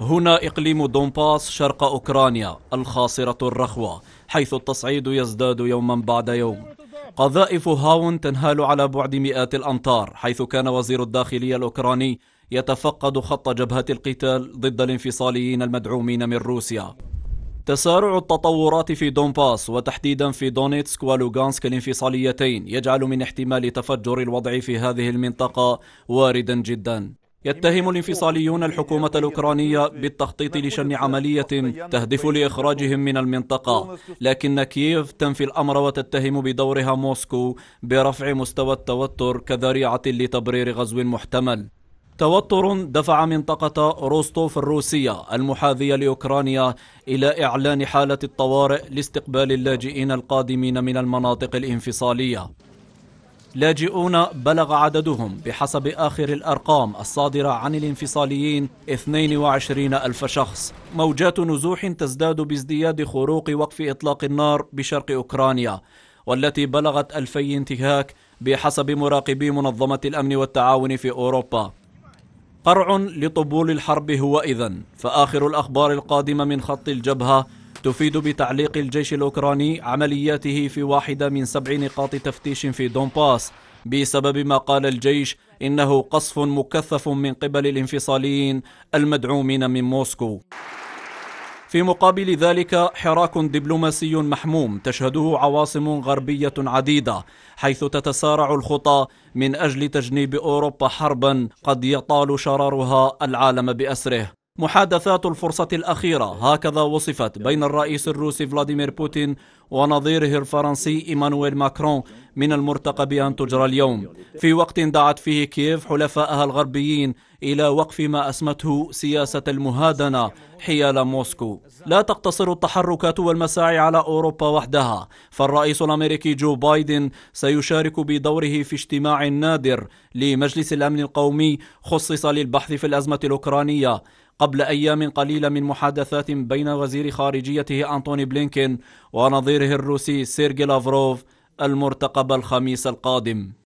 هنا إقليم دونباس شرق أوكرانيا الخاصرة الرخوة حيث التصعيد يزداد يوما بعد يوم قذائف هاون تنهال على بعد مئات الأمتار حيث كان وزير الداخلية الأوكراني يتفقد خط جبهة القتال ضد الانفصاليين المدعومين من روسيا تسارع التطورات في دونباس وتحديدا في دونيتسك ولوغانسك الانفصاليتين يجعل من احتمال تفجر الوضع في هذه المنطقة واردا جدا يتهم الانفصاليون الحكومة الأوكرانية بالتخطيط لشن عملية تهدف لإخراجهم من المنطقة لكن كييف تنفي الأمر وتتهم بدورها موسكو برفع مستوى التوتر كذريعة لتبرير غزو محتمل توتر دفع منطقة روستوف الروسية المحاذية لأوكرانيا إلى إعلان حالة الطوارئ لاستقبال اللاجئين القادمين من المناطق الانفصالية لاجئون بلغ عددهم بحسب آخر الأرقام الصادرة عن الانفصاليين 22 ألف شخص موجات نزوح تزداد بازدياد خروق وقف إطلاق النار بشرق أوكرانيا والتي بلغت ألفي انتهاك بحسب مراقبي منظمة الأمن والتعاون في أوروبا قرع لطبول الحرب هو إذن فآخر الأخبار القادمة من خط الجبهة تفيد بتعليق الجيش الأوكراني عملياته في واحدة من سبع نقاط تفتيش في دونباس بسبب ما قال الجيش إنه قصف مكثف من قبل الانفصاليين المدعومين من موسكو في مقابل ذلك حراك دبلوماسي محموم تشهده عواصم غربية عديدة حيث تتسارع الخطى من أجل تجنيب أوروبا حربا قد يطال شرارها العالم بأسره محادثات الفرصة الأخيرة هكذا وصفت بين الرئيس الروسي فلاديمير بوتين ونظيره الفرنسي إيمانويل ماكرون من المرتقب أن تجرى اليوم في وقت دعت فيه كييف حلفائها الغربيين إلى وقف ما أسمته سياسة المهادنة حيال موسكو لا تقتصر التحركات والمساعي على أوروبا وحدها فالرئيس الأمريكي جو بايدن سيشارك بدوره في اجتماع نادر لمجلس الأمن القومي خصص للبحث في الأزمة الأوكرانية قبل أيام قليلة من محادثات بين وزير خارجيته أنتوني بلينكين ونظيره الروسي سيرجي لافروف المرتقب الخميس القادم